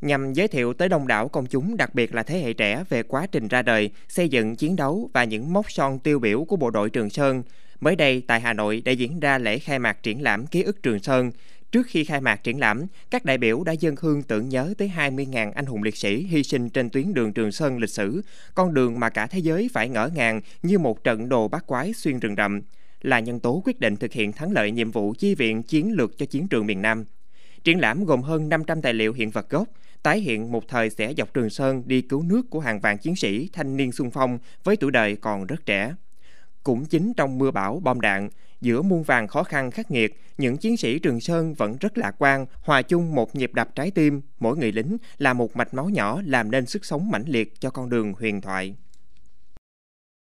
nhằm giới thiệu tới đông đảo công chúng, đặc biệt là thế hệ trẻ về quá trình ra đời, xây dựng chiến đấu và những mốc son tiêu biểu của bộ đội Trường Sơn. Mới đây tại Hà Nội đã diễn ra lễ khai mạc triển lãm ký ức Trường Sơn. Trước khi khai mạc triển lãm, các đại biểu đã dâng hương tưởng nhớ tới 20.000 anh hùng liệt sĩ hy sinh trên tuyến đường Trường Sơn lịch sử, con đường mà cả thế giới phải ngỡ ngàng như một trận đồ bát quái xuyên rừng rậm là nhân tố quyết định thực hiện thắng lợi nhiệm vụ chi viện chiến lược cho chiến trường miền Nam Triển lãm gồm hơn 500 tài liệu hiện vật gốc, tái hiện một thời sẽ dọc Trường Sơn đi cứu nước của hàng vạn chiến sĩ thanh niên xung phong với tuổi đời còn rất trẻ. Cũng chính trong mưa bão bom đạn, giữa muôn vàng khó khăn khắc nghiệt, những chiến sĩ Trường Sơn vẫn rất lạc quan, hòa chung một nhịp đập trái tim, mỗi người lính là một mạch máu nhỏ làm nên sức sống mãnh liệt cho con đường huyền thoại.